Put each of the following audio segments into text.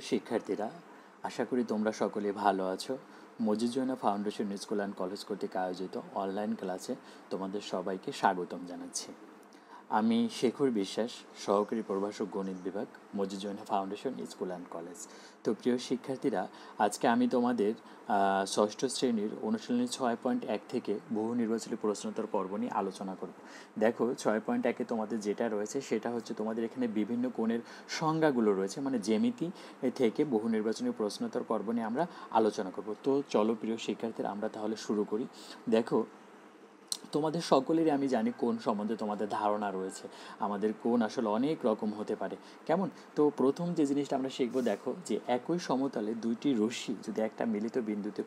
প্রিয় শিক্ষার্থীরা আশা করি তোমরা সকলে ভালো আছো Mojijna foundation school and college কর্তৃক আয়োজিত অনলাইন ক্লাসে তোমাদের সবাইকে স্বাগতম জানাচ্ছি আমি শেখর বিশ্বাস সহকারী প্রভাষক গণিত বিভাগ Mojijna foundation school and college তো প্রিয় শিক্ষার্থীরা আজকে আমি তোমাদের ষষ্ঠ শ্রেণীর অনুশীলনী ছয় পয়েন্ট এক থেকে বহু নির্বাচনী প্রশ্নোত্তর পর্ব নিয়ে আলোচনা করব দেখো ছয় পয়েন্ট একে তোমাদের যেটা রয়েছে সেটা হচ্ছে তোমাদের এখানে বিভিন্ন কোণের সংজ্ঞাগুলো রয়েছে মানে জেমিতি থেকে বহু নির্বাচনী প্রশ্নোত্তর পর্ব নিয়ে আমরা আলোচনা করব তো চলো প্রিয় শিক্ষার্থীরা আমরা তাহলে শুরু করি দেখো তোমাদের সকলেরই আমি জানি কোন সম্বন্ধে তোমাদের ধারণা রয়েছে আমাদের কোন আসলে অনেক রকম হতে পারে কেমন তো প্রথম যে জিনিসটা আমরা শিখব দেখো যে একই সমতলে দুইটি রশ্মি যদি একটা মিলিত বিন্দুতে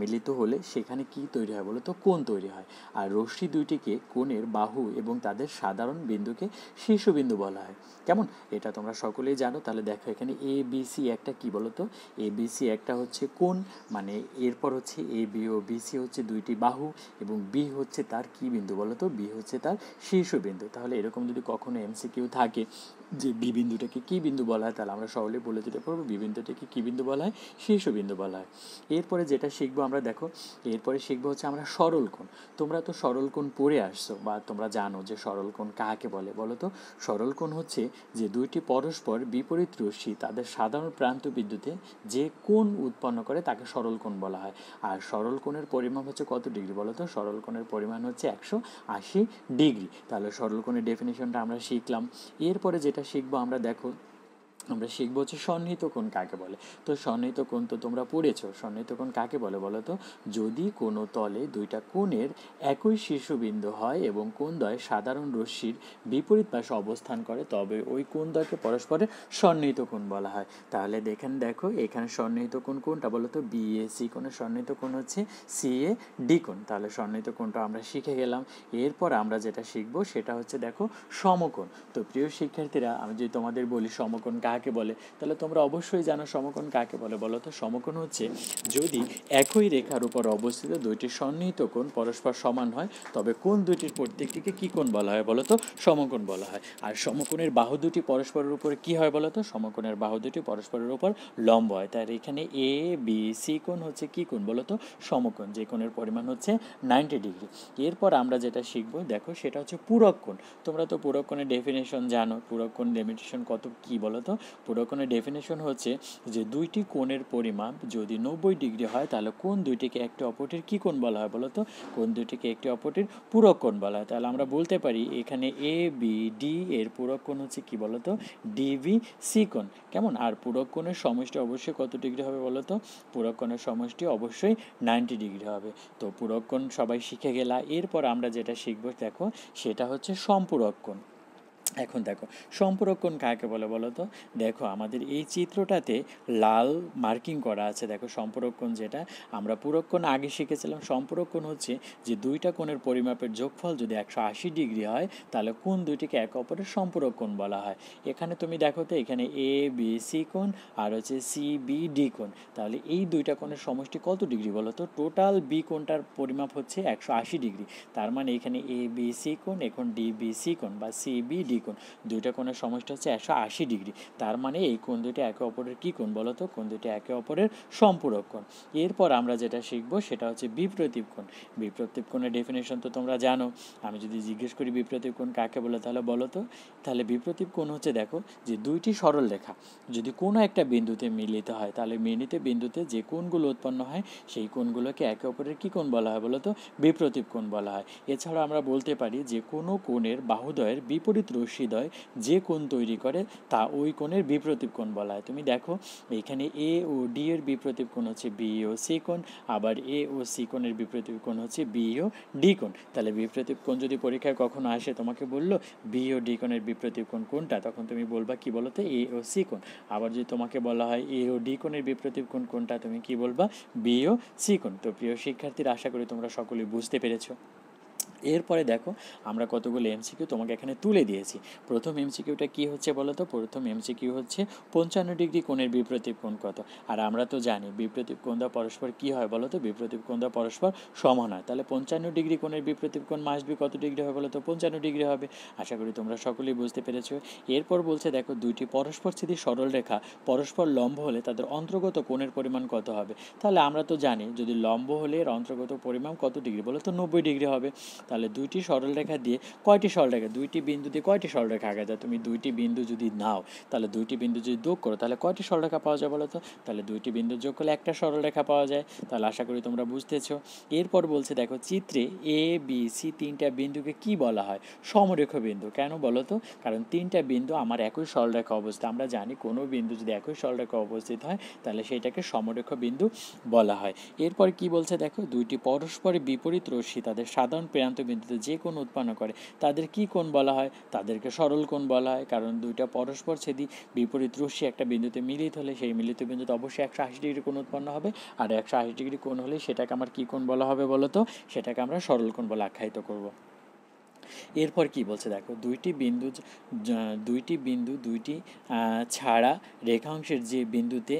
মিলিত হলে সেখানে কি তৈরি হয় বলো তো কোন তৈরি হয় আর রশ্মি দুইটিকে কোণের বাহু এবং তাদের সাধারণ বিন্দুকে শীর্ষবিন্দু বলা হয় কেমন এটা তোমরা সকলেই জানো তাহলে দেখো এখানে এ বি সি একটা কি বলো তো এ বি সি একটা হচ্ছে কোন মানে এরপর হচ্ছে এ বি ও বি সি হচ্ছে দুইটি বাহু এবং বি হচ্ছে হচ্ছে তার কি বিন্দু বলো তো বি হচ্ছে তার শীর্ষ বিন্দু তাহলে এরকম যদি কখনো এমসি এমসিকিউ থাকে যে বি বিন্দুটাকে কি বিন্দু বলা হয় তাহলে আমরা সহলে বলে দিতে পারবো বি বিন্দুটাকে কি বিন্দু বলা হয় শীর্ষ বিন্দু বলা হয় এরপরে যেটা শিখবো আমরা দেখো এরপরে শিখবো হচ্ছে আমরা সরল কোণ তোমরা তো সরল কোণ পড়ে আসছো বা তোমরা জানো যে সরল কোণ কাকে বলে বলো তো সরল কোণ হচ্ছে যে দুইটি পরস্পর বিপরীত রশ্মি তাদের সাধারণ প্রান্ত বিদ্যুতে যে কোণ উৎপন্ন করে তাকে সরল কোণ বলা হয় আর সরল কোণের পরিমাপ হচ্ছে কত ডিগ্রি বলো তো সরল কোণের পরিমাণ হচ্ছে একশো আশি ডিগ্রি তাহলে সরলকোণের ডেফিনেশনটা আমরা শিখলাম এরপরে যেটা শিখবো আমরা দেখো আমরা শিখবো হচ্ছে সন্নিহিত কোণ কাকে বলে তো সন্নিহিত কোণ তো তোমরা পড়েছো সন্নিহিত কোণ কাকে বলে বলো তো যদি কোনো তলে দুইটা কোণের একই শীর্ষবিন্দু হয় এবং কোন দয় সাধারণ রশ্মির বিপরীত পাশে অবস্থান করে তবে ওই কোন দয়কে পরস্পরের সন্নিহিত কোণ বলা হয় তাহলে দেখেন দেখো এখানে সন্নিহিত কোণ কোনটা বলো তো সি কোণে সন্নিহিত কোণ হচ্ছে এ ডি কোণ তাহলে সন্নিহিত কোণটা আমরা শিখে গেলাম এরপর আমরা যেটা শিখবো সেটা হচ্ছে দেখো সমকোণ তো প্রিয় শিক্ষার্থীরা আমি যদি তোমাদের বলি সমকোণ কাকে কাকে বলে তাহলে তোমরা অবশ্যই জানো সমকোণ কাকে বলে বলো তো সমকোণ হচ্ছে যদি একই রেখার উপর অবস্থিত দুইটি সন্নিহিত কোণ পরস্পর সমান হয় তবে কোন দুইটির প্রত্যেকটিকে কী কোণ বলা হয় বলো তো সমকোণ বলা হয় আর সমকোণের বাহু দুটি পরস্পরের উপর কী হয় বলো তো সমকোণের বাহু দুটি পরস্পরের উপর লম্ব হয় তার এখানে এ বি সি কোণ হচ্ছে কী কোণ বলো তো সমকোণ যে কোণের পরিমাণ হচ্ছে নাইনটি ডিগ্রি এরপর আমরা যেটা শিখবো দেখো সেটা হচ্ছে পূরক কোণ তোমরা তো পূরক কোণের ডেফিনেশন জানো পূরক কোণ কত কী বলো তো প্রোডাকনের ডেফিনেশন হচ্ছে যে দুইটি কোণের পরিমাপ যদি নব্বই ডিগ্রি হয় তাহলে কোন দুইটিকে একটি অপরটির কী কোণ বলা হয় বলো তো কোন দুইটিকে একটি অপরটির পূরক কোণ বলা হয় তাহলে আমরা বলতে পারি এখানে এ বি ডি এর পূরক কোণ হচ্ছে কী বলো তো ডিবি সি কোণ কেমন আর পূরক কোণের সমষ্টি অবশ্যই কত ডিগ্রি হবে বলো তো পূরক কোণের সমষ্টি অবশ্যই নাইনটি ডিগ্রি হবে তো পূরক কোণ সবাই শিখে গেলা এরপর আমরা যেটা শিখবো দেখো সেটা হচ্ছে সম্পূরক কোণ এখন দেখো সম্পরকণ কাকে বলে বলো তো দেখো আমাদের এই চিত্রটাতে লাল মার্কিং করা আছে দেখো সম্পরক্ষণ যেটা আমরা পুরক্ষণ আগে শিখেছিলাম সম্পরক্ষণ হচ্ছে যে দুইটা কোণের পরিমাপের যোগফল যদি একশো আশি ডিগ্রি হয় তাহলে কোন দুইটিকে এক অপরের সম্পরকণ বলা হয় এখানে তুমি দেখো তো এখানে এ বি সি কোণ আর হচ্ছে সি বি ডি কোণ তাহলে এই দুইটা কোণের সমষ্টি কত ডিগ্রি বলো তো টোটাল বি কোণটার পরিমাপ হচ্ছে একশো আশি ডিগ্রি তার মানে এখানে এ বি সি কোণ এখন ডি বি সি কোণ বা সি বি ডি কোণ দুইটা কোণের সমষ্টি হচ্ছে একশো আশি ডিগ্রি তার মানে এই কোণ দুটি একে অপরের কী কোণ বলো তো কোণ দুইটা একে অপরের সম্পূরক কোণ এরপর আমরা যেটা শিখব সেটা হচ্ছে বিপ্রতীপ কোণ বিপ্রতীপ কোণের ডেফিনেশন তো তোমরা জানো আমি যদি জিজ্ঞেস করি বিপ্রতীপ কোণ কাকে বলে তাহলে বলো তো তাহলে বিপ্রতীপ কোণ হচ্ছে দেখো যে দুইটি সরল রেখা যদি কোনো একটা বিন্দুতে মিলিত হয় তাহলে মিলিতে বিন্দুতে যে কোণগুলো উৎপন্ন হয় সেই কোণগুলোকে একে অপরের কী কোণ বলা হয় বলো তো বিপ্রতীপ কোণ বলা হয় এছাড়া আমরা বলতে পারি যে কোনো কোণের বাহুদয়ের বিপরীত রশ্মি হৃদয় যে কোণ তৈরি করে তা ওই কোণের বিপ্রতীপ কোণ বলা হয় তুমি দেখো এখানে এ ও ডি এর বিপ্রতীপ কোণ হচ্ছে বি ও সি কোণ আবার এ ও সি কোণের বিপ্রতীপ কোণ হচ্ছে বি ও ডি কোণ তাহলে বিপ্রতীপ কোণ যদি পরীক্ষায় কখনো আসে তোমাকে বললো বি ও ডি কোণের বিপ্রতীপ কোণ কোনটা তখন তুমি বলবা কি বলো তো এ ও সি কোণ আবার যদি তোমাকে বলা হয় এ ও ডি কোণের বিপ্রতীপ কোণ কোনটা তুমি কি বলবা বি ও সি কোণ তো প্রিয় শিক্ষার্থীর আশা করি তোমরা সকলেই বুঝতে পেরেছো এরপরে দেখো আমরা কতগুলো এমসিকিউ তোমাকে এখানে তুলে দিয়েছি প্রথম এমসিকিউটা কি হচ্ছে বলো তো প্রথম এমসিকিউ হচ্ছে পঞ্চান্ন ডিগ্রি কোণের বিপ্রতীপ কোণ কত আর আমরা তো জানি বিপ্রতীপ কোণ দা পরস্পর কি হয় বলো তো বিপ্রতীপ কোণ দা পরস্পর সমান হয় তাহলে পঞ্চান্ন ডিগ্রি কোণের বিপ্রতীপ কোণ বি কত ডিগ্রি হয় বলো তো পঞ্চান্ন ডিগ্রি হবে আশা করি তোমরা সকলেই বুঝতে পেরেছো এরপর বলছে দেখো দুইটি পরস্পর স্থিতি সরলরেখা পরস্পর লম্ব হলে তাদের অন্তর্গত কোণের পরিমাণ কত হবে তাহলে আমরা তো জানি যদি লম্ব হলে এর অন্তর্গত পরিমাণ কত ডিগ্রি বলো তো নব্বই ডিগ্রি হবে তাহলে দুইটি সরলরেখা দিয়ে কয়টি সরলরেখা দুইটি বিন্দু দিয়ে কয়টি সরলরেখা আঁকা যায় তুমি দুইটি বিন্দু যদি নাও তাহলে দুইটি বিন্দু যদি যোগ করো তাহলে কয়টি সরলরেখা পাওয়া যায় বলো তো তাহলে দুইটি বিন্দু যোগ করলে একটা সরলরেখা পাওয়া যায় তাহলে আশা করি তোমরা বুঝতেছো এরপর বলছে দেখো চিত্রে এ বি সি তিনটা বিন্দুকে কি বলা হয় সমরেখ বিন্দু কেন বলো তো কারণ তিনটা বিন্দু আমার একই সরলরেখা অবস্থা আমরা জানি কোনো বিন্দু যদি একই সরলরেখা অবস্থিত হয় তাহলে সেটাকে সমরেখ বিন্দু বলা হয় এরপর কি বলছে দেখো দুইটি পরস্পরের বিপরীত রশ্মি তাদের সাধারণ প্রান্ত বিন্দুতে যে কোন উৎপন্ন করে তাদের কি কোন বলা হয় তাদেরকে সরল কোণ বলা হয় কারণ দুইটা পরস্পর ছেদি বিপরীত রশ্মি একটা বিন্দুতে মিলিত হলে সেই মিলিত বিন্দুতে অবশ্যই একশো আশি ডিগ্রি কোন উৎপন্ন হবে আর একশো আশি ডিগ্রি কোন হলে সেটাকে আমার কি কোন বলা হবে বলতো সেটাকে আমরা সরল কোণ বলে আখ্যায়িত করবো এরপর কি বলছে দেখো দুইটি বিন্দু দুইটি বিন্দু দুইটি ছাড়া রেখাংশের যে বিন্দুতে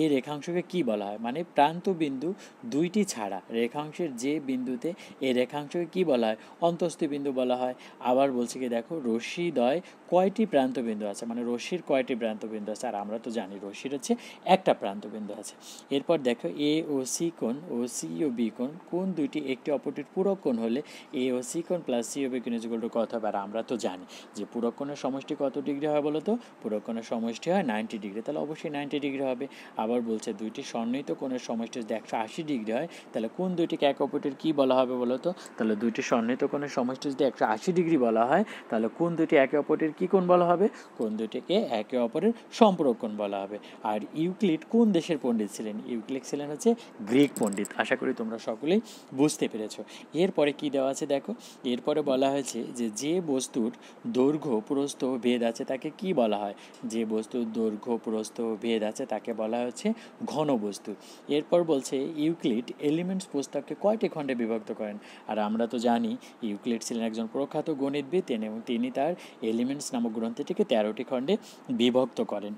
এই রেখাংশকে কি বলা হয় মানে প্রান্ত বিন্দু দুইটি ছাড়া রেখাংশের যে বিন্দুতে এই রেখাংশকে কি বলা হয় অন্তস্থ বিন্দু বলা হয় আবার বলছে কি দেখো রশিদয় কয়টি বিন্দু আছে মানে রশির কয়টি বিন্দু আছে আর আমরা তো জানি রশির হচ্ছে একটা প্রান্ত বিন্দু আছে এরপর দেখো এ ও সি কোন ও সি ও বি কোণ কোন দুইটি একটি অপরটির পুরো কোন হলে এ ও সি কোণ প্লাস সি ও ডিগ্রি বিকিন ইজ ইকুয়াল টু কত হবে আর আমরা তো জানি যে পুরক্ষণের সমষ্টি কত ডিগ্রি হয় বলো তো পুরক্ষণের সমষ্টি হয় নাইনটি ডিগ্রি তাহলে অবশ্যই নাইনটি ডিগ্রি হবে আবার বলছে দুইটি সন্নিহিত কোণের সমষ্টি যদি একশো আশি ডিগ্রি হয় তাহলে কোন দুইটিকে এক অপরটির কী বলা হবে বলো তো তাহলে দুইটি সন্নিহিত কোণের সমষ্টি যদি একশো আশি ডিগ্রি বলা হয় তাহলে কোন দুইটি একে অপরটির কী কোণ বলা হবে কোন দুইটিকে একে অপরের সম্পর্ক কোণ বলা হবে আর ইউক্লিড কোন দেশের পণ্ডিত ছিলেন ইউক্লিড ছিলেন হচ্ছে গ্রিক পণ্ডিত আশা করি তোমরা সকলেই বুঝতে পেরেছ এরপরে কি দেওয়া আছে দেখো এরপরে বলা বলা হয়েছে যে যে বস্তুর দৈর্ঘ্য প্রস্থ ভেদ আছে তাকে কি বলা হয় যে বস্তুর দৈর্ঘ্য প্রস্থ ভেদ আছে তাকে বলা হচ্ছে ঘন বস্তু এরপর বলছে ইউক্লিড এলিমেন্টস প্রস্তাবকে কয়টি খণ্ডে বিভক্ত করেন আর আমরা তো জানি ইউক্লিড ছিলেন একজন প্রখ্যাত গণিতবিদ এবং তিনি তার এলিমেন্টস নামক গ্রন্থটিকে তেরোটি খণ্ডে বিভক্ত করেন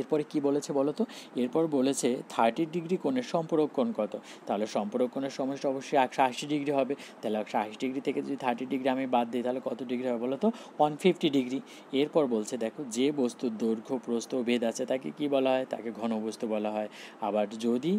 এরপরে কি বলেছে বলো তো এরপর বলেছে থার্টি ডিগ্রি কোণের সম্পূরক কোণ কত তাহলে সম্পূরক কোণের সমস্যা অবশ্যই একশো আশি ডিগ্রি হবে তাহলে একশো আশি ডিগ্রি থেকে যদি থার্টি ডিগ্রি আমি বাদ দিই তাহলে কত ডিগ্রি হবে বলো তো ওয়ান ফিফটি ডিগ্রি এরপর বলছে দেখো যে বস্তুর দৈর্ঘ্য প্রস্থ ভেদ আছে তাকে কি বলা হয় তাকে ঘন বস্তু বলা হয় আবার যদি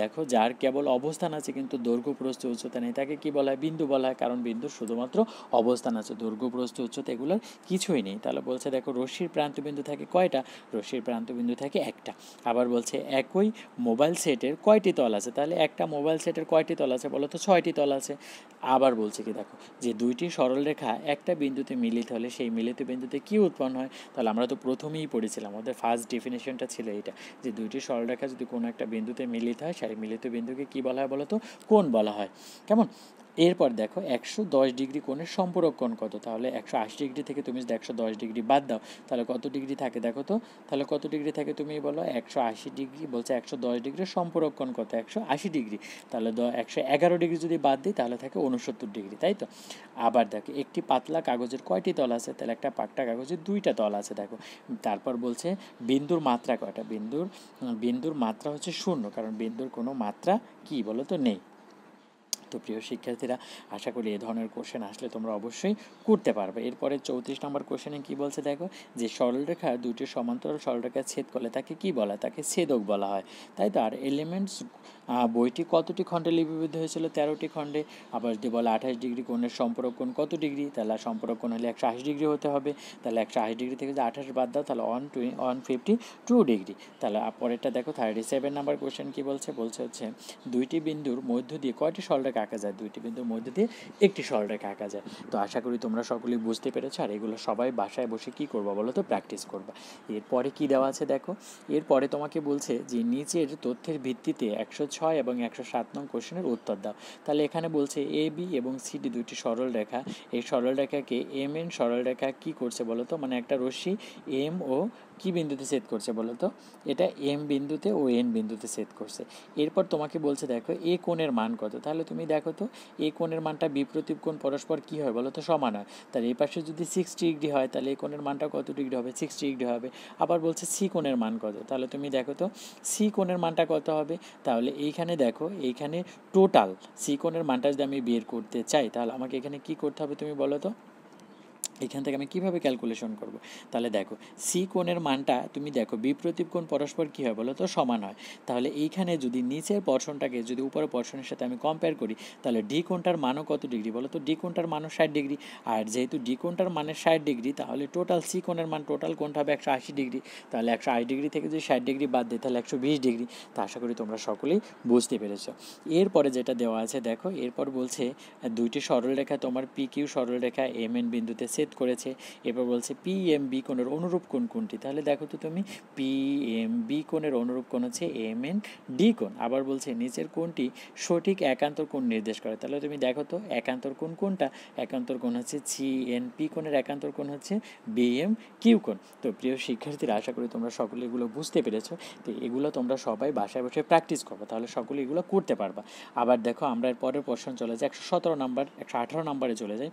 দেখো যার কেবল অবস্থান আছে কিন্তু দৈর্ঘ্য প্রস্থ উচ্চতা নেই তাকে কি বলা হয় বিন্দু বলা হয় কারণ বিন্দুর শুধুমাত্র অবস্থান আছে দৈর্ঘ্য প্রস্থ উচ্চতা এগুলোর কিছুই নেই তাহলে বলছে দেখো রশ্মির প্রান্তবিন্দু থাকে কয়টা রশ্মির প্রান্ত বিন্দু থাকে একটা আবার বলছে একই মোবাইল সেটের কয়টি তল আছে তাহলে একটা মোবাইল সেটের কয়টি তল আছে বলো তো ছয়টি তল আছে আবার বলছে কি দেখো যে দুইটি সরলরেখা একটা বিন্দুতে মিলিত হলে সেই মিলিত বিন্দুতে কি উৎপন্ন হয় তাহলে আমরা তো প্রথমেই পড়েছিলাম আমাদের ফার্স্ট ডেফিনেশনটা ছিল এটা যে দুইটি সরলরেখা যদি কোনো একটা বিন্দুতে মিলিত হয় সেই মিলিত বিন্দুকে কি বলা হয় বলো তো কোন বলা হয় কেমন এরপর দেখো একশো দশ ডিগ্রি কোণের সম্পূরক কোণ কত তাহলে একশো আশি ডিগ্রি থেকে তুমি যদি একশো দশ ডিগ্রি বাদ দাও তাহলে কত ডিগ্রি থাকে দেখো তো তাহলে কত ডিগ্রি থাকে তুমি বলো একশো আশি ডিগ্রি বলছে একশো দশ ডিগ্রি সম্পূরক কোণ কত একশো আশি ডিগ্রি তাহলে একশো এগারো ডিগ্রি যদি বাদ দিই তাহলে থাকে উনসত্তর ডিগ্রি তাই তো আবার দেখো একটি পাতলা কাগজের কয়টি তল আছে তাহলে একটা পাকটা কাগজের দুইটা তল আছে দেখো তারপর বলছে বিন্দুর মাত্রা কয়টা বিন্দুর বিন্দুর মাত্রা হচ্ছে শূন্য কারণ বিন্দুর কোনো মাত্রা কী বলো তো নেই তো প্রিয় শিক্ষার্থীরা আশা করি এ ধরনের কোশ্চেন আসলে তোমরা অবশ্যই করতে পারবে এরপরে চৌত্রিশ নম্বর কোশ্চেনে কি বলছে দেখো যে সরলরেখা দুইটি সমান্তরাল সরলরেখা ছেদ করলে তাকে কি বলা তাকে ছেদক বলা হয় তাই তো আর এলিমেন্টস বইটি কতটি খণ্ডে লিপিবদ্ধ হয়েছিল তেরোটি খণ্ডে আবার যদি বলে আঠাশ ডিগ্রি কোণের সম্পর্ক কোন কত ডিগ্রি তাহলে সম্পর্ক কোণ হলে একশো আশি ডিগ্রি হতে হবে তাহলে একশো আশি ডিগ্রি থেকে যদি আঠাশ বাদ দাও তাহলে one two one fifty two degree তাহলে পরেরটা দেখো থার্টি সেভেন নাম্বার কোয়েশ্চেন কী বলছে বলছে হচ্ছে দুইটি বিন্দুর মধ্য দিয়ে কয়টি সরলরেখা আঁকা যায় দুইটি বিন্দুর মধ্য দিয়ে একটি সরলরেখা আঁকা যায় তো আশা করি তোমরা সকলেই বুঝতে পেরেছো আর এগুলো সবাই বাসায় বসে কী করবো বলো তো প্র্যাকটিস করবা এরপরে কী দেওয়া আছে দেখো এরপরে তোমাকে বলছে যে নিচের তথ্যের ভিত্তিতে একশো ছয় এবং একশো সাত নং কোশ্চেনের উত্তর দাও তাহলে এখানে বলছে এ বি এবং সি ডি দুইটি সরল রেখা এই সরল রেখাকে এম এন সরল রেখা কী করছে বলো তো মানে একটা রশ্মি এম ও কি বিন্দুতে ছেদ করছে বলো তো এটা এম বিন্দুতে ও এন বিন্দুতে ছেদ করছে এরপর তোমাকে বলছে দেখো এ কোণের মান কত তাহলে তুমি দেখো তো এ কোণের মানটা বিপ্রতীপ কোণ পরস্পর কি হয় বলো তো সমান হয় তাহলে এই পাশে যদি সিক্সটি ডিগ্রি হয় তাহলে এ কোণের মানটা কত ডিগ্রি হবে সিক্সটি ডিগ্রি হবে আবার বলছে সি কোণের মান কত তাহলে তুমি দেখো তো সি কোণের মানটা কত হবে তাহলে এইখানে দেখো এইখানে টোটাল সি কোণের মানটা যদি আমি বের করতে চাই তাহলে আমাকে এখানে কি করতে হবে তুমি বলো তো এখান থেকে আমি কিভাবে ক্যালকুলেশন করব তাহলে দেখো সি কোণের মানটা তুমি দেখো বিপ্রতীপ কোণ পরস্পর কী হয় বলো তো সমান হয় তাহলে এইখানে যদি নিচের পর্ষণটাকে যদি উপরের পর্ষণের সাথে আমি কম্পেয়ার করি তাহলে ডি কোণটার মানও কত ডিগ্রি বলো তো ডি কোণটার মানও ষাট ডিগ্রি আর যেহেতু ডি কোণটার মানের ষাট ডিগ্রি তাহলে টোটাল সি কোণের মান টোটাল কোণটা হবে একশো আশি ডিগ্রি তাহলে একশো আশি ডিগ্রি থেকে যদি ষাট ডিগ্রি বাদ দেয় তাহলে একশো বিশ ডিগ্রি তা আশা করি তোমরা সকলেই বুঝতে পেরেছ এরপরে যেটা দেওয়া আছে দেখো এরপর বলছে দুইটি সরলরেখা তোমার পি কিউ সরলরেখা এম এন বিন্দুতে সে নিষেধ করেছে এবার বলছে বি কোণের অনুরূপ কোণ কোনটি তাহলে দেখো তো তুমি পি এম বি কোণের অনুরূপ কোণ হচ্ছে এম এন ডি কোণ আবার বলছে নিচের কোণটি সঠিক একান্তর কোণ নির্দেশ করে তাহলে তুমি দেখো তো একান্তর কোণ কোনটা একান্তর কোণ হচ্ছে সি এন পি কোণের একান্তর কোণ হচ্ছে বি এম কিউ কোণ তো প্রিয় শিক্ষার্থীরা আশা করি তোমরা সকলে এগুলো বুঝতে পেরেছো তো এগুলো তোমরা সবাই বাসায় বসে প্র্যাকটিস করবো তাহলে সকলে এগুলো করতে পারবা আবার দেখো আমরা এর পরের প্রশ্ন চলে যায় একশো সতেরো নাম্বার একশো আঠারো নাম্বারে চলে যাই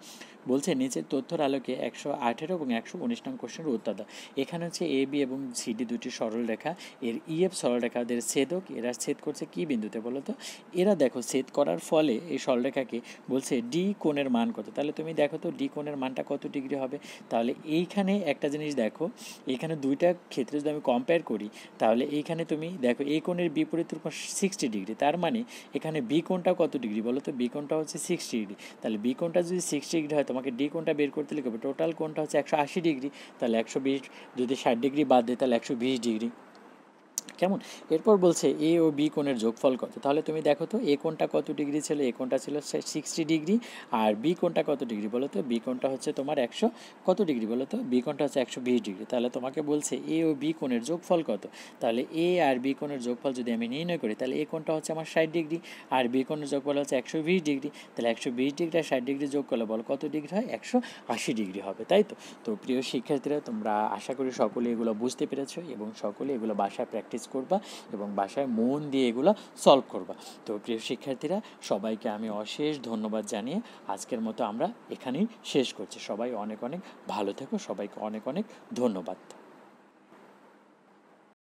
বলছে নিচের তথ্যের আলোকে থেকে একশো আঠেরো এবং একশো উনিশ নং কোশ্চেনের উত্তর দাও এখানে হচ্ছে এ বি এবং সিডি দুটি সরলরেখা এর ইএফ e, সরলরেখা ছেদক এরা ছেদ করছে কি বিন্দুতে বলো তো এরা দেখো ছেদ করার ফলে এই সরলরেখাকে বলছে ডি কোণের মান কত তাহলে তুমি দেখো তো ডি কোণের মানটা কত ডিগ্রি হবে তাহলে এইখানে একটা জিনিস দেখো এখানে দুইটা ক্ষেত্রে যদি আমি কম্পেয়ার করি তাহলে এইখানে তুমি দেখো এই কোণের বিপরীত কোণ সিক্সটি ডিগ্রি তার মানে এখানে বি কোণটা কত ডিগ্রি বলো তো বি কোণটা হচ্ছে সিক্সটি ডিগ্রি তাহলে বি কোণটা যদি সিক্সটি ডিগ্রি হয় তোমাকে ডি কোণটা বের করতে লিখে হবে টোটাল কোনটা হচ্ছে একশো আশি ডিগ্রি তাহলে একশো বিশ যদি ষাট ডিগ্রি বাদ দিই তাহলে একশো বিশ ডিগ্রি কেমন এরপর বলছে এ ও বি কোণের যোগফল কত তাহলে তুমি দেখো তো এ কোণটা কত ডিগ্রি ছিল এ কোণটা ছিল সিক্সটি ডিগ্রি আর বি কোণটা কত ডিগ্রি বলো তো বি কোণটা হচ্ছে তোমার একশো কত ডিগ্রি বলো তো বি কোণটা হচ্ছে একশো বিশ ডিগ্রি তাহলে তোমাকে বলছে এ ও বি কোণের যোগফল কত তাহলে এ আর বি কোণের যোগফল যদি আমি নির্ণয় করি তাহলে এ কোণটা হচ্ছে আমার ষাট ডিগ্রি আর বি কোণের যোগফল হচ্ছে একশো বিশ ডিগ্রি তাহলে একশো বিশ ডিগ্রি আর ষাট ডিগ্রি যোগ করলে বলো কত ডিগ্রি হয় একশো আশি ডিগ্রি হবে তাই তো তো প্রিয় শিক্ষার্থীরা তোমরা আশা করি সকলে এগুলো বুঝতে পেরেছো এবং সকলে এগুলো বাসায় প্র্যাকটিস করবা এবং বাসায় মন দিয়ে এগুলো সলভ করবা তো প্রিয় শিক্ষার্থীরা সবাইকে আমি অশেষ ধন্যবাদ জানিয়ে আজকের মতো আমরা এখানেই শেষ করছি সবাই অনেক অনেক ভালো থেকো সবাইকে অনেক অনেক ধন্যবাদ